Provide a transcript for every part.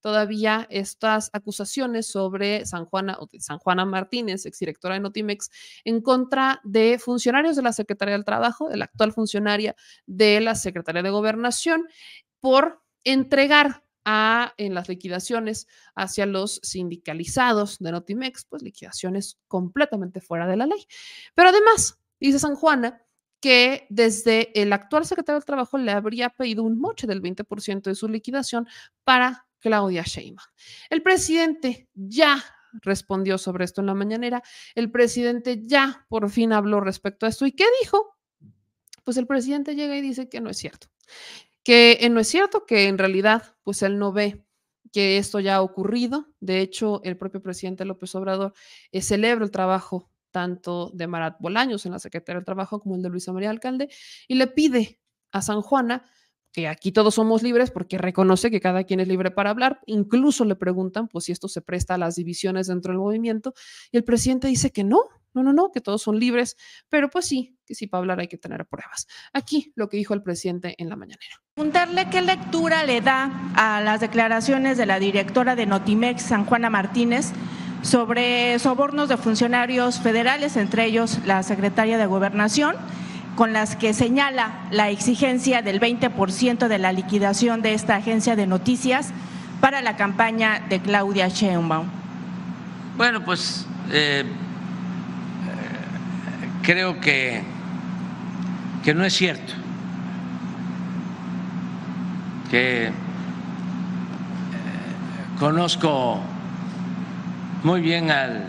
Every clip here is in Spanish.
todavía estas acusaciones sobre San Juana, o San Juana Martínez, exdirectora de Notimex, en contra de funcionarios de la Secretaría del Trabajo, de la actual funcionaria de la Secretaría de Gobernación, por entregar a, en las liquidaciones hacia los sindicalizados de Notimex, pues liquidaciones completamente fuera de la ley. Pero además, dice San Juana, que desde el actual secretario del Trabajo le habría pedido un moche del 20% de su liquidación para Claudia Sheinbaum. El presidente ya respondió sobre esto en la mañanera. El presidente ya por fin habló respecto a esto. ¿Y qué dijo? Pues el presidente llega y dice que no es cierto. Que eh, no es cierto, que en realidad, pues él no ve que esto ya ha ocurrido. De hecho, el propio presidente López Obrador eh, celebra el trabajo tanto de Marat Bolaños en la Secretaría del Trabajo como el de Luisa María Alcalde, y le pide a San Juana que aquí todos somos libres porque reconoce que cada quien es libre para hablar, incluso le preguntan pues si esto se presta a las divisiones dentro del movimiento y el presidente dice que no, no, no, no, que todos son libres, pero pues sí, que sí para hablar hay que tener pruebas. Aquí lo que dijo el presidente en la mañanera. Preguntarle qué lectura le da a las declaraciones de la directora de Notimex, San Juana Martínez, sobre sobornos de funcionarios federales, entre ellos la secretaria de Gobernación, con las que señala la exigencia del 20% de la liquidación de esta agencia de noticias para la campaña de Claudia Sheinbaum. Bueno, pues eh, creo que, que no es cierto que eh, conozco muy bien al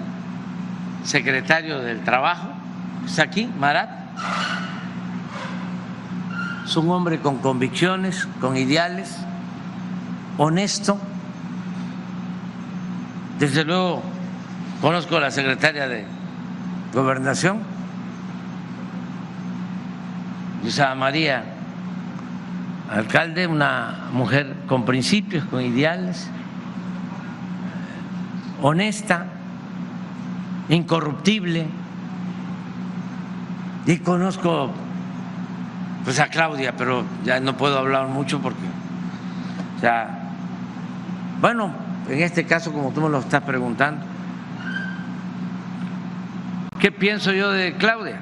secretario del Trabajo, está aquí, Marat. Es un hombre con convicciones, con ideales, honesto. Desde luego, conozco a la secretaria de Gobernación, Luisa María Alcalde, una mujer con principios, con ideales honesta, incorruptible. Y conozco pues a Claudia, pero ya no puedo hablar mucho porque sea... bueno, en este caso como tú me lo estás preguntando, ¿qué pienso yo de Claudia?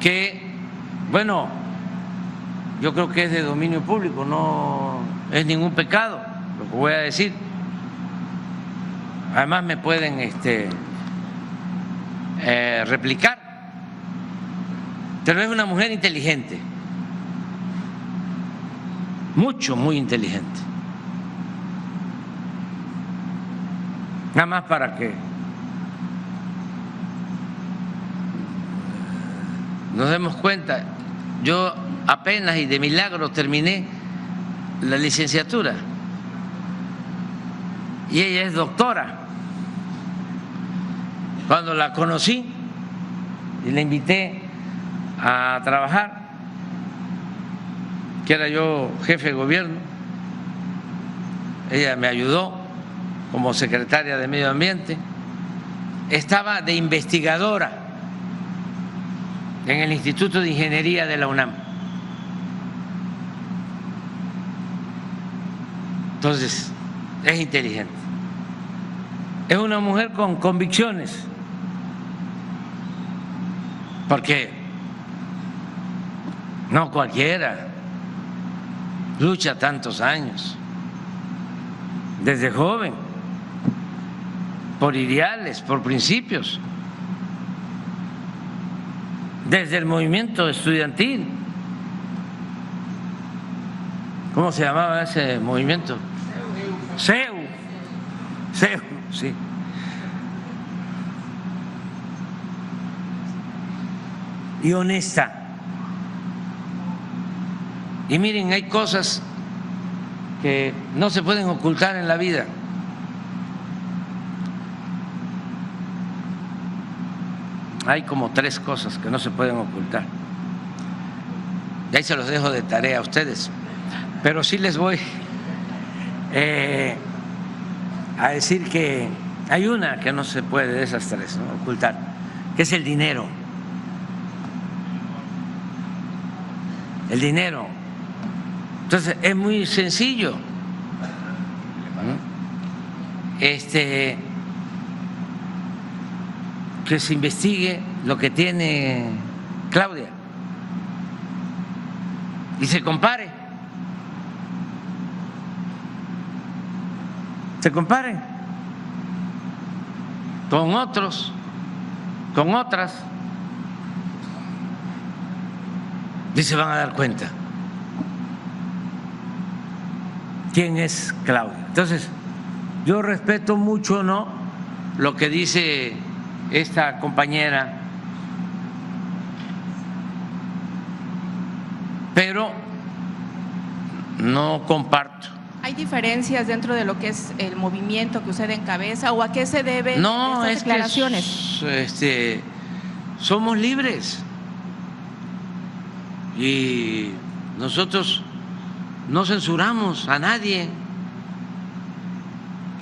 Que bueno, yo creo que es de dominio público, no es ningún pecado voy a decir. Además me pueden este, eh, replicar. Pero es una mujer inteligente, mucho, muy inteligente. Nada más para que nos demos cuenta, yo apenas y de milagro terminé la licenciatura y ella es doctora. Cuando la conocí y la invité a trabajar, que era yo jefe de gobierno, ella me ayudó como secretaria de Medio Ambiente, estaba de investigadora en el Instituto de Ingeniería de la UNAM. Entonces, es inteligente. Es una mujer con convicciones. Porque no cualquiera lucha tantos años, desde joven, por ideales, por principios, desde el movimiento estudiantil. ¿Cómo se llamaba ese movimiento? Seu, seu, sí. Y honesta. Y miren, hay cosas que no se pueden ocultar en la vida. Hay como tres cosas que no se pueden ocultar. Y ahí se los dejo de tarea a ustedes. Pero sí les voy eh, a decir que hay una que no se puede de esas ocultar, que es el dinero. El dinero. Entonces es muy sencillo. Este que se investigue lo que tiene Claudia y se compare se comparen con otros, con otras, y se van a dar cuenta quién es Claudia. Entonces, yo respeto mucho, ¿no? Lo que dice esta compañera, pero no comparto diferencias dentro de lo que es el movimiento que usted encabeza o a qué se deben no, declaraciones? Este, somos libres y nosotros no censuramos a nadie,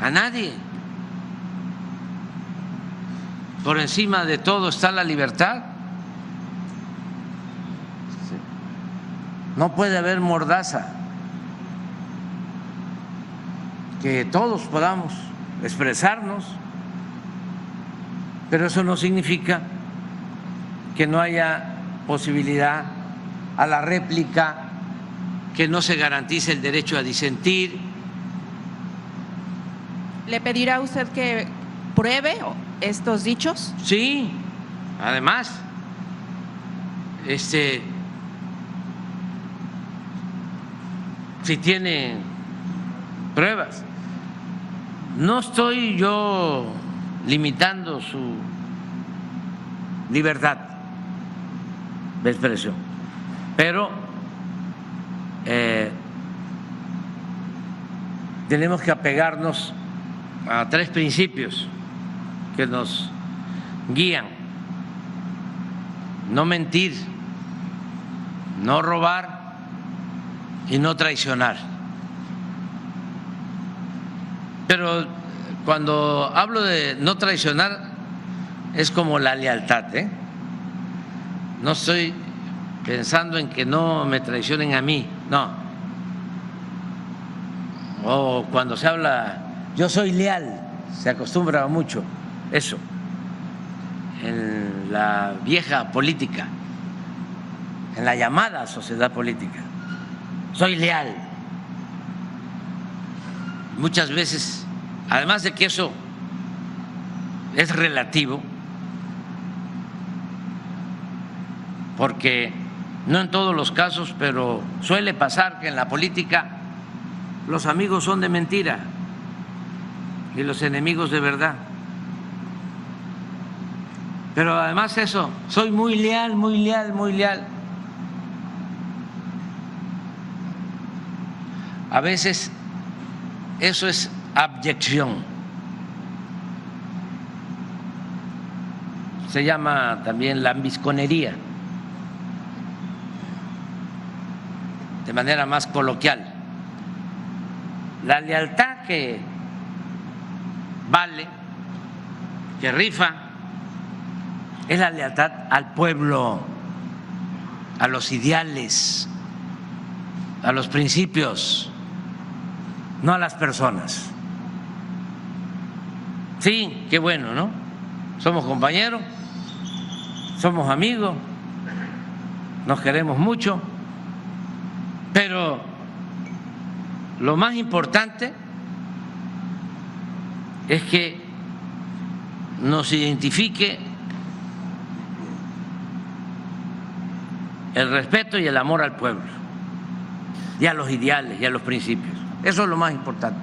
a nadie. Por encima de todo está la libertad. No puede haber mordaza. que todos podamos expresarnos, pero eso no significa que no haya posibilidad a la réplica, que no se garantice el derecho a disentir. ¿Le pedirá usted que pruebe estos dichos? Sí, además, este, si tiene pruebas. No estoy yo limitando su libertad de expresión, pero eh, tenemos que apegarnos a tres principios que nos guían. No mentir, no robar y no traicionar. Pero cuando hablo de no traicionar, es como la lealtad. ¿eh? No estoy pensando en que no me traicionen a mí, no. O cuando se habla, yo soy leal, se acostumbra mucho eso en la vieja política, en la llamada sociedad política. Soy leal muchas veces, además de que eso es relativo, porque no en todos los casos, pero suele pasar que en la política los amigos son de mentira y los enemigos de verdad. Pero además eso, soy muy leal, muy leal, muy leal. A veces eso es abyección. Se llama también la ambisconería, de manera más coloquial. La lealtad que vale, que rifa, es la lealtad al pueblo, a los ideales, a los principios no a las personas. Sí, qué bueno, ¿no? Somos compañeros, somos amigos, nos queremos mucho, pero lo más importante es que nos identifique el respeto y el amor al pueblo, y a los ideales y a los principios. Eso es lo más importante.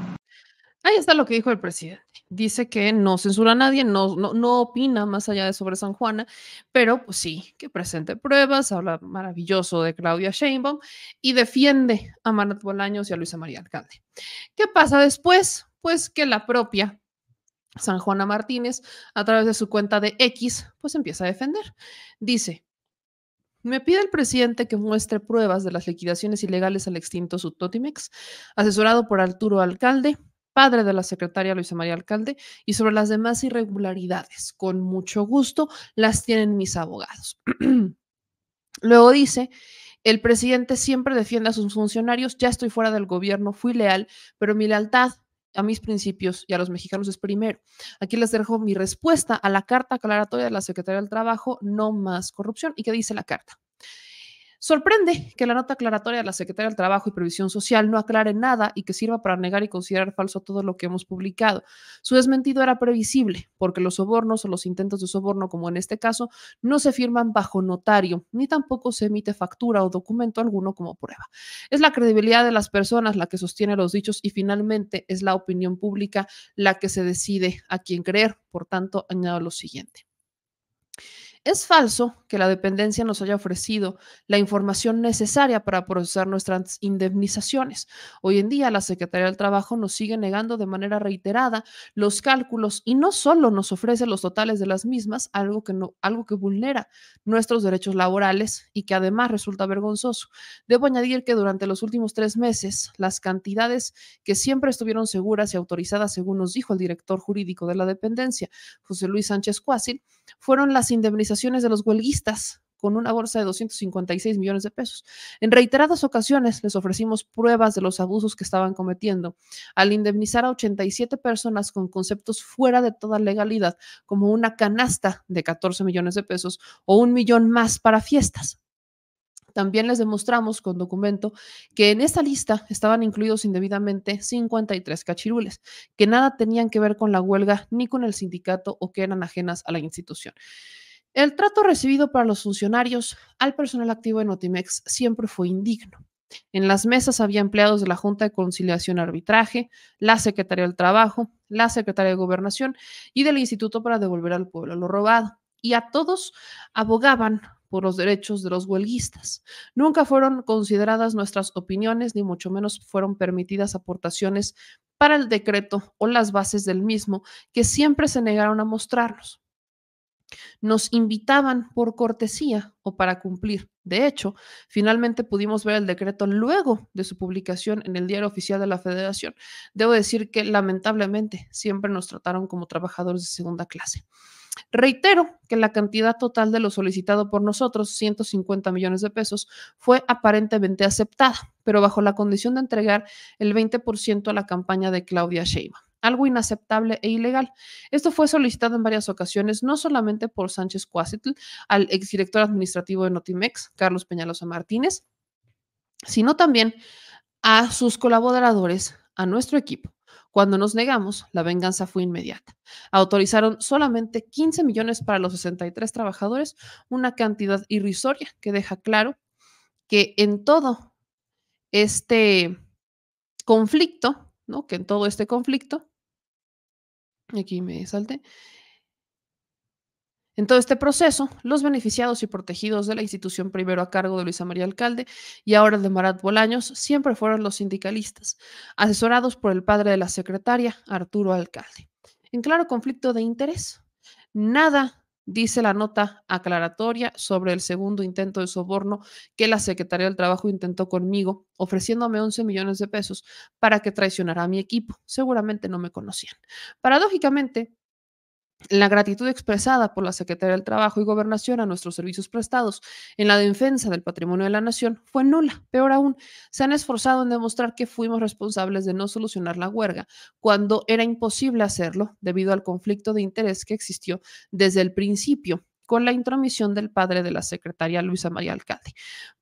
Ahí está lo que dijo el presidente. Dice que no censura a nadie, no, no, opina más allá de sobre San Juana, pero pues sí, que presente pruebas, habla maravilloso de Claudia Sheinbaum y defiende a Marat Bolaños y a Luisa María Alcalde. ¿Qué pasa después? Pues que la propia San Juana Martínez, a través de su cuenta de X, pues empieza a defender. Dice, me pide el presidente que muestre pruebas de las liquidaciones ilegales al extinto Subtotimex, asesorado por Arturo Alcalde, padre de la secretaria Luisa María Alcalde, y sobre las demás irregularidades. Con mucho gusto las tienen mis abogados. Luego dice el presidente siempre defiende a sus funcionarios, ya estoy fuera del gobierno, fui leal, pero mi lealtad a mis principios y a los mexicanos es primero. Aquí les dejo mi respuesta a la carta aclaratoria de la Secretaría del Trabajo, no más corrupción. ¿Y qué dice la carta? Sorprende que la nota aclaratoria de la Secretaría del Trabajo y Previsión Social no aclare nada y que sirva para negar y considerar falso todo lo que hemos publicado. Su desmentido era previsible, porque los sobornos o los intentos de soborno, como en este caso, no se firman bajo notario, ni tampoco se emite factura o documento alguno como prueba. Es la credibilidad de las personas la que sostiene los dichos y finalmente es la opinión pública la que se decide a quién creer. Por tanto, añado lo siguiente. Es falso que la dependencia nos haya ofrecido la información necesaria para procesar nuestras indemnizaciones. Hoy en día, la Secretaría del Trabajo nos sigue negando de manera reiterada los cálculos y no solo nos ofrece los totales de las mismas, algo que, no, algo que vulnera nuestros derechos laborales y que además resulta vergonzoso. Debo añadir que durante los últimos tres meses, las cantidades que siempre estuvieron seguras y autorizadas, según nos dijo el director jurídico de la dependencia, José Luis Sánchez Cuásil, fueron las indemnizaciones de los huelguistas con una bolsa de 256 millones de pesos. En reiteradas ocasiones les ofrecimos pruebas de los abusos que estaban cometiendo al indemnizar a 87 personas con conceptos fuera de toda legalidad, como una canasta de 14 millones de pesos o un millón más para fiestas. También les demostramos con documento que en esta lista estaban incluidos indebidamente 53 cachirules, que nada tenían que ver con la huelga ni con el sindicato o que eran ajenas a la institución. El trato recibido para los funcionarios al personal activo de Notimex siempre fue indigno. En las mesas había empleados de la Junta de Conciliación y Arbitraje, la Secretaría del Trabajo, la Secretaría de Gobernación y del Instituto para devolver al pueblo lo robado. Y a todos abogaban por los derechos de los huelguistas. Nunca fueron consideradas nuestras opiniones, ni mucho menos fueron permitidas aportaciones para el decreto o las bases del mismo, que siempre se negaron a mostrarnos nos invitaban por cortesía o para cumplir. De hecho, finalmente pudimos ver el decreto luego de su publicación en el Diario Oficial de la Federación. Debo decir que lamentablemente siempre nos trataron como trabajadores de segunda clase. Reitero que la cantidad total de lo solicitado por nosotros, 150 millones de pesos, fue aparentemente aceptada, pero bajo la condición de entregar el 20% a la campaña de Claudia Sheinbaum algo inaceptable e ilegal. Esto fue solicitado en varias ocasiones, no solamente por Sánchez Cuásitl, al exdirector administrativo de Notimex, Carlos Peñalosa Martínez, sino también a sus colaboradores, a nuestro equipo. Cuando nos negamos, la venganza fue inmediata. Autorizaron solamente 15 millones para los 63 trabajadores, una cantidad irrisoria que deja claro que en todo este conflicto, ¿no? que en todo este conflicto, Aquí me salte. En todo este proceso, los beneficiados y protegidos de la institución primero a cargo de Luisa María Alcalde y ahora de Marat Bolaños siempre fueron los sindicalistas, asesorados por el padre de la secretaria, Arturo Alcalde. En claro conflicto de interés, nada dice la nota aclaratoria sobre el segundo intento de soborno que la Secretaría del Trabajo intentó conmigo, ofreciéndome 11 millones de pesos para que traicionara a mi equipo. Seguramente no me conocían. Paradójicamente, la gratitud expresada por la Secretaría del Trabajo y Gobernación a nuestros servicios prestados en la defensa del patrimonio de la nación fue nula. Peor aún, se han esforzado en demostrar que fuimos responsables de no solucionar la huelga, cuando era imposible hacerlo debido al conflicto de interés que existió desde el principio con la intromisión del padre de la secretaria Luisa María Alcalde.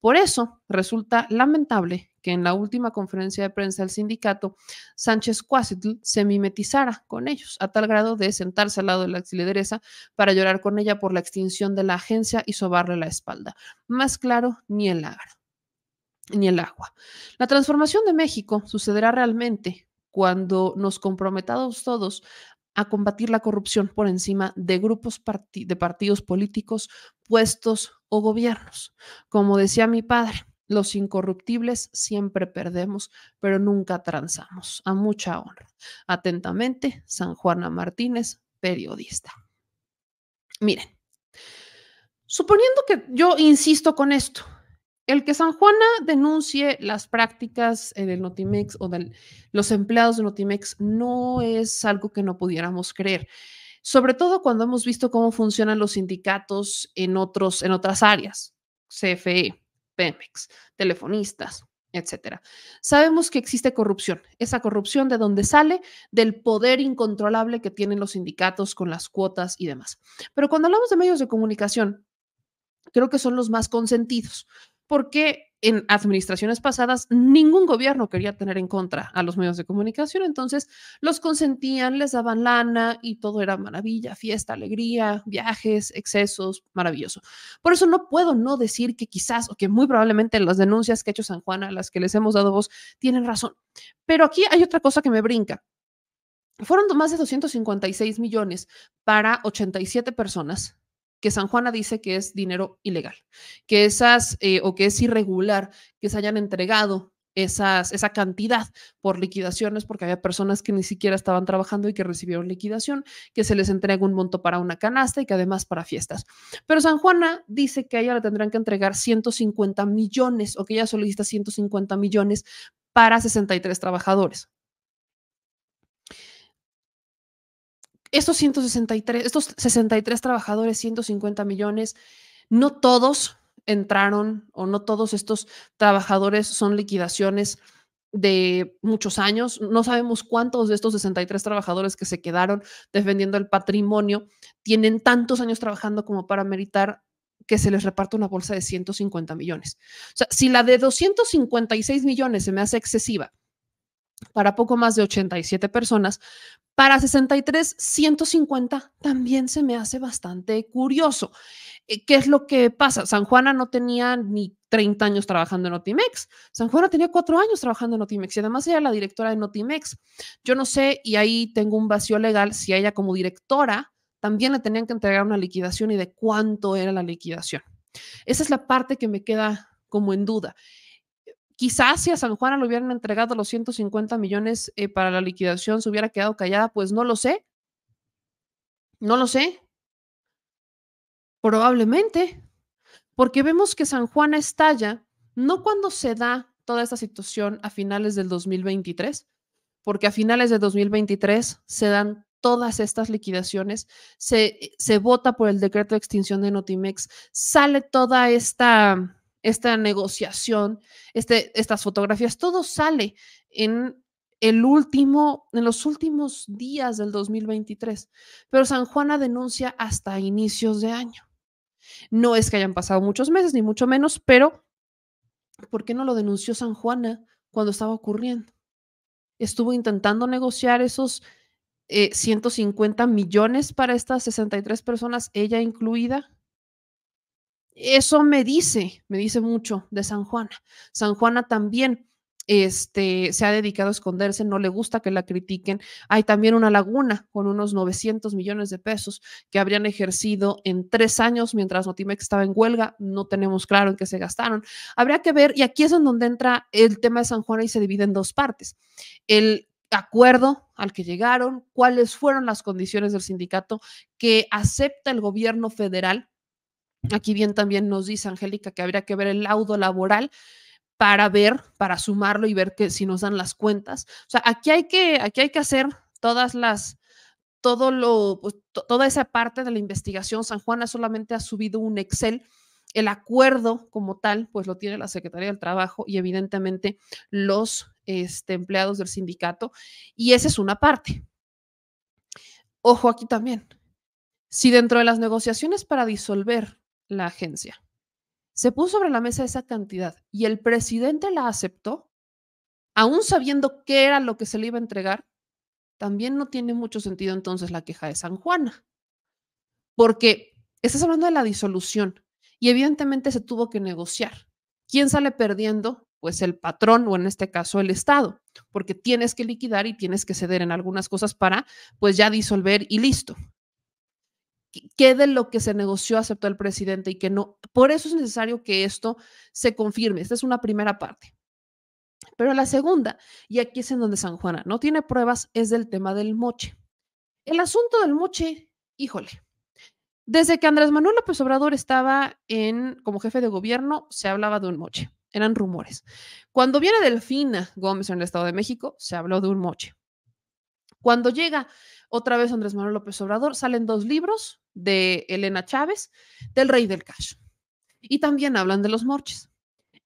Por eso resulta lamentable que en la última conferencia de prensa del sindicato, Sánchez Cuásitl se mimetizara con ellos, a tal grado de sentarse al lado de la exlideresa para llorar con ella por la extinción de la agencia y sobarle la espalda. Más claro, ni el agro ni el agua. La transformación de México sucederá realmente cuando nos comprometamos todos a combatir la corrupción por encima de grupos de partidos políticos, puestos o gobiernos. Como decía mi padre, los incorruptibles siempre perdemos, pero nunca transamos. A mucha honra. Atentamente, San Juana Martínez, periodista. Miren, suponiendo que yo insisto con esto, el que San Juana denuncie las prácticas eh, del Notimex o de los empleados de Notimex no es algo que no pudiéramos creer sobre todo cuando hemos visto cómo funcionan los sindicatos en, otros, en otras áreas, CFE, Pemex, telefonistas, etcétera. Sabemos que existe corrupción, esa corrupción de donde sale del poder incontrolable que tienen los sindicatos con las cuotas y demás. Pero cuando hablamos de medios de comunicación, creo que son los más consentidos, porque en administraciones pasadas ningún gobierno quería tener en contra a los medios de comunicación, entonces los consentían, les daban lana y todo era maravilla, fiesta, alegría, viajes, excesos, maravilloso. Por eso no puedo no decir que quizás o que muy probablemente las denuncias que ha hecho San Juan a las que les hemos dado voz tienen razón. Pero aquí hay otra cosa que me brinca. Fueron más de 256 millones para 87 personas que San Juana dice que es dinero ilegal, que esas eh, o que es irregular que se hayan entregado esas, esa cantidad por liquidaciones, porque había personas que ni siquiera estaban trabajando y que recibieron liquidación, que se les entrega un monto para una canasta y que además para fiestas. Pero San Juana dice que a ella le tendrán que entregar 150 millones o que ella solicita 150 millones para 63 trabajadores. estos 163, estos 63 trabajadores, 150 millones, no todos entraron o no todos estos trabajadores son liquidaciones de muchos años. No sabemos cuántos de estos 63 trabajadores que se quedaron defendiendo el patrimonio tienen tantos años trabajando como para meritar que se les reparta una bolsa de 150 millones. O sea, si la de 256 millones se me hace excesiva para poco más de 87 personas, para 63, 150 también se me hace bastante curioso. Eh, ¿Qué es lo que pasa? San Juana no tenía ni 30 años trabajando en Notimex. San Juana tenía cuatro años trabajando en Otimex y además era la directora de Notimex. Yo no sé, y ahí tengo un vacío legal, si a ella como directora también le tenían que entregar una liquidación y de cuánto era la liquidación. Esa es la parte que me queda como en duda. Quizás si a San Juana le hubieran entregado los 150 millones eh, para la liquidación, se hubiera quedado callada, pues no lo sé. No lo sé. Probablemente. Porque vemos que San Juana estalla, no cuando se da toda esta situación a finales del 2023, porque a finales de 2023 se dan todas estas liquidaciones, se, eh, se vota por el decreto de extinción de Notimex, sale toda esta esta negociación, este, estas fotografías, todo sale en el último, en los últimos días del 2023. Pero San Juana denuncia hasta inicios de año. No es que hayan pasado muchos meses, ni mucho menos, pero ¿por qué no lo denunció San Juana cuando estaba ocurriendo? Estuvo intentando negociar esos 150 eh, millones para estas 63 personas, ella incluida. Eso me dice, me dice mucho de San Juana. San Juana también este, se ha dedicado a esconderse, no le gusta que la critiquen. Hay también una laguna con unos 900 millones de pesos que habrían ejercido en tres años mientras Notimex estaba en huelga. No tenemos claro en qué se gastaron. Habría que ver, y aquí es en donde entra el tema de San Juana y se divide en dos partes. El acuerdo al que llegaron, cuáles fueron las condiciones del sindicato que acepta el gobierno federal Aquí bien también nos dice Angélica que habría que ver el laudo laboral para ver, para sumarlo y ver que si nos dan las cuentas. O sea, aquí hay que, aquí hay que hacer todas las, todo lo, pues, toda esa parte de la investigación. San Juana solamente ha subido un Excel. El acuerdo como tal, pues lo tiene la Secretaría del Trabajo y evidentemente los este, empleados del sindicato. Y esa es una parte. Ojo aquí también. Si dentro de las negociaciones para disolver la agencia. Se puso sobre la mesa esa cantidad y el presidente la aceptó, aún sabiendo qué era lo que se le iba a entregar, también no tiene mucho sentido entonces la queja de San Juana, porque estás hablando de la disolución y evidentemente se tuvo que negociar. ¿Quién sale perdiendo? Pues el patrón o en este caso el Estado, porque tienes que liquidar y tienes que ceder en algunas cosas para pues ya disolver y listo qué de lo que se negoció aceptó el presidente y que no. Por eso es necesario que esto se confirme. Esta es una primera parte. Pero la segunda, y aquí es en donde San Juana no tiene pruebas, es del tema del moche. El asunto del moche, híjole, desde que Andrés Manuel López Obrador estaba en, como jefe de gobierno, se hablaba de un moche, eran rumores. Cuando viene Delfina Gómez en el Estado de México, se habló de un moche. Cuando llega otra vez Andrés Manuel López Obrador. Salen dos libros de Elena Chávez, del Rey del Cash. Y también hablan de los morches.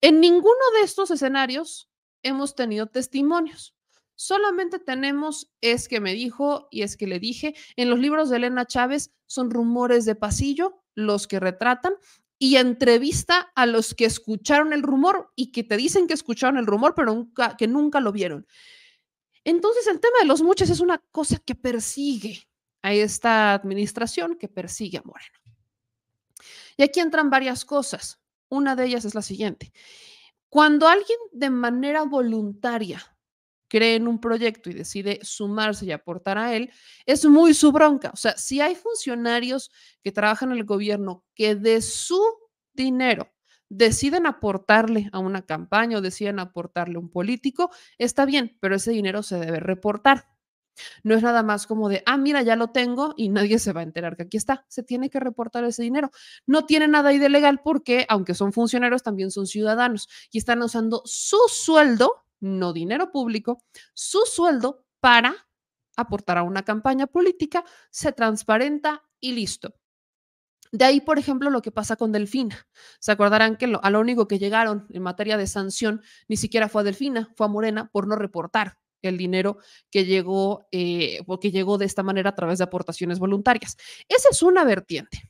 En ninguno de estos escenarios hemos tenido testimonios. Solamente tenemos es que me dijo y es que le dije. En los libros de Elena Chávez son rumores de pasillo los que retratan y entrevista a los que escucharon el rumor y que te dicen que escucharon el rumor, pero nunca, que nunca lo vieron. Entonces, el tema de los muchos es una cosa que persigue a esta administración, que persigue a Moreno. Y aquí entran varias cosas. Una de ellas es la siguiente. Cuando alguien de manera voluntaria cree en un proyecto y decide sumarse y aportar a él, es muy su bronca. O sea, si hay funcionarios que trabajan en el gobierno que de su dinero deciden aportarle a una campaña o deciden aportarle a un político, está bien, pero ese dinero se debe reportar. No es nada más como de, ah, mira, ya lo tengo y nadie se va a enterar que aquí está. Se tiene que reportar ese dinero. No tiene nada ahí de legal porque, aunque son funcionarios, también son ciudadanos y están usando su sueldo, no dinero público, su sueldo para aportar a una campaña política, se transparenta y listo. De ahí, por ejemplo, lo que pasa con Delfina. Se acordarán que lo, a lo único que llegaron en materia de sanción ni siquiera fue a Delfina, fue a Morena por no reportar el dinero que llegó, eh, que llegó de esta manera a través de aportaciones voluntarias. Esa es una vertiente.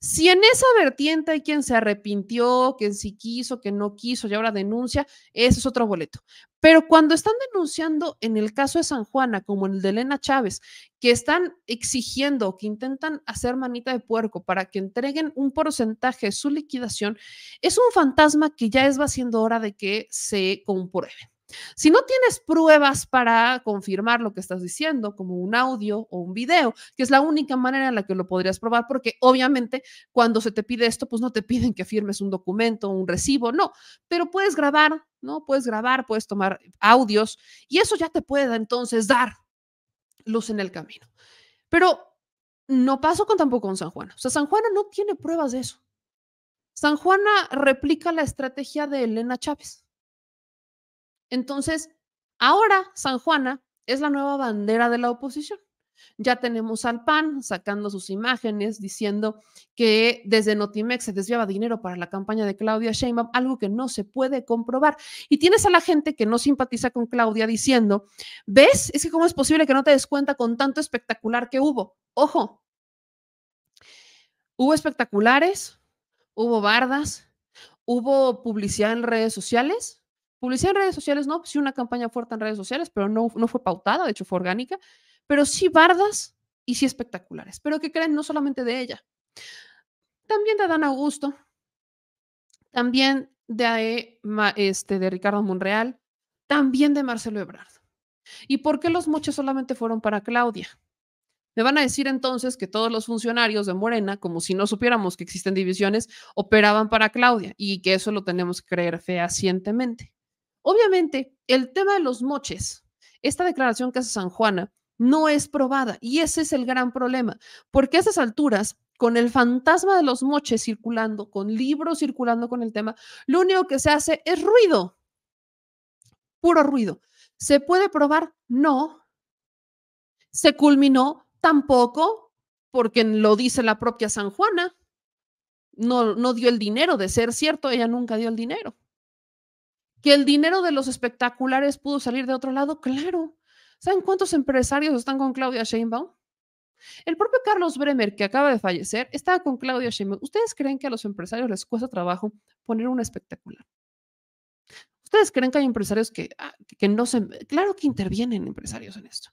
Si en esa vertiente hay quien se arrepintió, quien sí quiso, que no quiso y ahora denuncia, ese es otro boleto. Pero cuando están denunciando en el caso de San Juana, como en el de Elena Chávez, que están exigiendo, que intentan hacer manita de puerco para que entreguen un porcentaje de su liquidación, es un fantasma que ya es va siendo hora de que se compruebe. Si no tienes pruebas para confirmar lo que estás diciendo, como un audio o un video, que es la única manera en la que lo podrías probar, porque obviamente cuando se te pide esto, pues no te piden que firmes un documento, un recibo, no, pero puedes grabar, ¿no? Puedes grabar, puedes tomar audios y eso ya te puede entonces dar luz en el camino. Pero no pasó con tampoco con San Juan. O sea, San Juan no tiene pruebas de eso. San Juana replica la estrategia de Elena Chávez. Entonces, ahora San Juana es la nueva bandera de la oposición. Ya tenemos al PAN sacando sus imágenes diciendo que desde Notimex se desviaba dinero para la campaña de Claudia Sheinbaum, algo que no se puede comprobar. Y tienes a la gente que no simpatiza con Claudia diciendo, ¿ves? Es que cómo es posible que no te des cuenta con tanto espectacular que hubo. Ojo, hubo espectaculares, hubo bardas, hubo publicidad en redes sociales, Publicidad en redes sociales, no, sí una campaña fuerte en redes sociales, pero no, no fue pautada, de hecho fue orgánica, pero sí bardas y sí espectaculares. Pero que creen no solamente de ella, también de Adán Augusto, también de, este, de Ricardo Monreal, también de Marcelo Ebrard. ¿Y por qué los moches solamente fueron para Claudia? Me van a decir entonces que todos los funcionarios de Morena, como si no supiéramos que existen divisiones, operaban para Claudia y que eso lo tenemos que creer fehacientemente. Obviamente, el tema de los moches, esta declaración que hace San Juana, no es probada y ese es el gran problema, porque a esas alturas, con el fantasma de los moches circulando, con libros circulando con el tema, lo único que se hace es ruido, puro ruido. ¿Se puede probar? No. ¿Se culminó? Tampoco, porque lo dice la propia San Juana. No, no dio el dinero, de ser cierto, ella nunca dio el dinero. ¿Que el dinero de los espectaculares pudo salir de otro lado? Claro. ¿Saben cuántos empresarios están con Claudia Sheinbaum? El propio Carlos Bremer, que acaba de fallecer, estaba con Claudia Sheinbaum. ¿Ustedes creen que a los empresarios les cuesta trabajo poner un espectacular? ¿Ustedes creen que hay empresarios que, ah, que no se... Claro que intervienen empresarios en esto.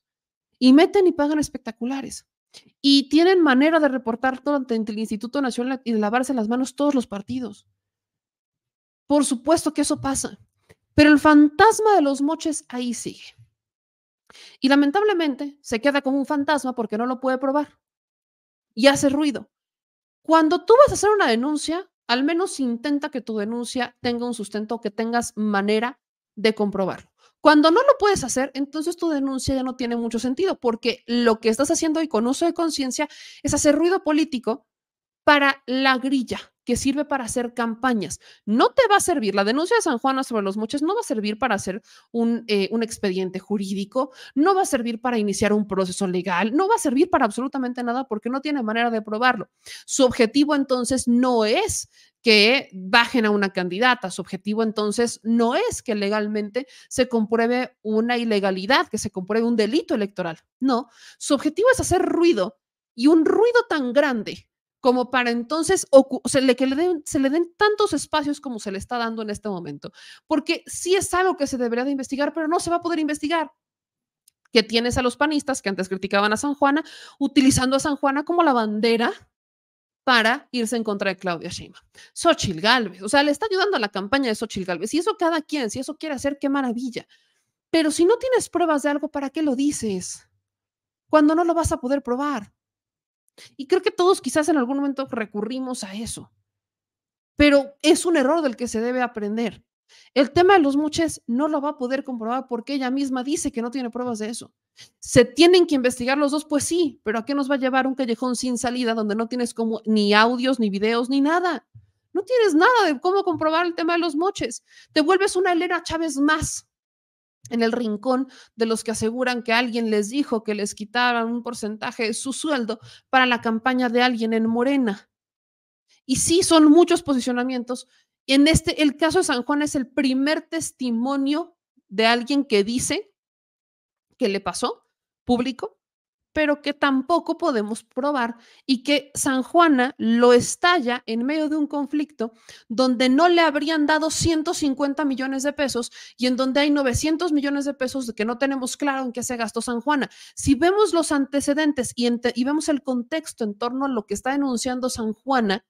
Y meten y pagan espectaculares. Y tienen manera de reportar todo ante el Instituto Nacional y de lavarse las manos todos los partidos. Por supuesto que eso pasa. Pero el fantasma de los moches ahí sigue. Y lamentablemente se queda como un fantasma porque no lo puede probar y hace ruido. Cuando tú vas a hacer una denuncia, al menos intenta que tu denuncia tenga un sustento, que tengas manera de comprobarlo. Cuando no lo puedes hacer, entonces tu denuncia ya no tiene mucho sentido, porque lo que estás haciendo y con uso de conciencia es hacer ruido político para la grilla que sirve para hacer campañas. No te va a servir, la denuncia de San Juan sobre los moches no va a servir para hacer un, eh, un, expediente jurídico, no va a servir para iniciar un proceso legal, no va a servir para absolutamente nada porque no tiene manera de probarlo. Su objetivo entonces no es que bajen a una candidata, su objetivo entonces no es que legalmente se compruebe una ilegalidad, que se compruebe un delito electoral, no, su objetivo es hacer ruido y un ruido tan grande como para entonces se le, que le den, se le den tantos espacios como se le está dando en este momento, porque sí es algo que se debería de investigar, pero no se va a poder investigar que tienes a los panistas que antes criticaban a San Juana, utilizando a San Juana como la bandera para irse en contra de Claudia Sheinbaum. Xochitl Galvez, o sea, le está ayudando a la campaña de Xochitl Galvez. Y eso cada quien, si eso quiere hacer, qué maravilla. Pero si no tienes pruebas de algo, ¿para qué lo dices? Cuando no lo vas a poder probar. Y creo que todos quizás en algún momento recurrimos a eso, pero es un error del que se debe aprender. El tema de los moches no lo va a poder comprobar porque ella misma dice que no tiene pruebas de eso. ¿Se tienen que investigar los dos? Pues sí, pero ¿a qué nos va a llevar un callejón sin salida donde no tienes como ni audios, ni videos, ni nada? No tienes nada de cómo comprobar el tema de los moches. Te vuelves una Elena Chávez más en el rincón de los que aseguran que alguien les dijo que les quitaran un porcentaje de su sueldo para la campaña de alguien en Morena. Y sí, son muchos posicionamientos. En este, el caso de San Juan es el primer testimonio de alguien que dice que le pasó público pero que tampoco podemos probar y que San Juana lo estalla en medio de un conflicto donde no le habrían dado 150 millones de pesos y en donde hay 900 millones de pesos que no tenemos claro en qué se gastó San Juana. Si vemos los antecedentes y, y vemos el contexto en torno a lo que está denunciando San Juana,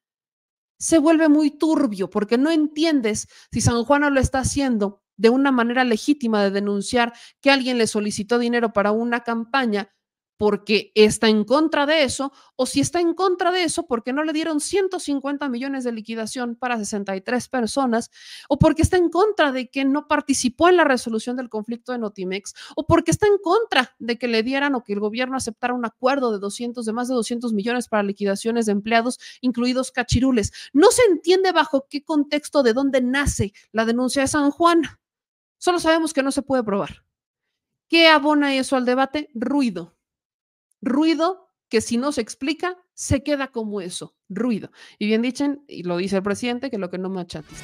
se vuelve muy turbio porque no entiendes si San Juana lo está haciendo de una manera legítima de denunciar que alguien le solicitó dinero para una campaña porque está en contra de eso, o si está en contra de eso porque no le dieron 150 millones de liquidación para 63 personas, o porque está en contra de que no participó en la resolución del conflicto de Notimex, o porque está en contra de que le dieran o que el gobierno aceptara un acuerdo de 200, de más de 200 millones para liquidaciones de empleados, incluidos cachirules. No se entiende bajo qué contexto, de dónde nace la denuncia de San Juan. Solo sabemos que no se puede probar. ¿Qué abona eso al debate? Ruido ruido que si no se explica, se queda como eso, ruido. Y bien dicen, y lo dice el presidente, que lo que no machates.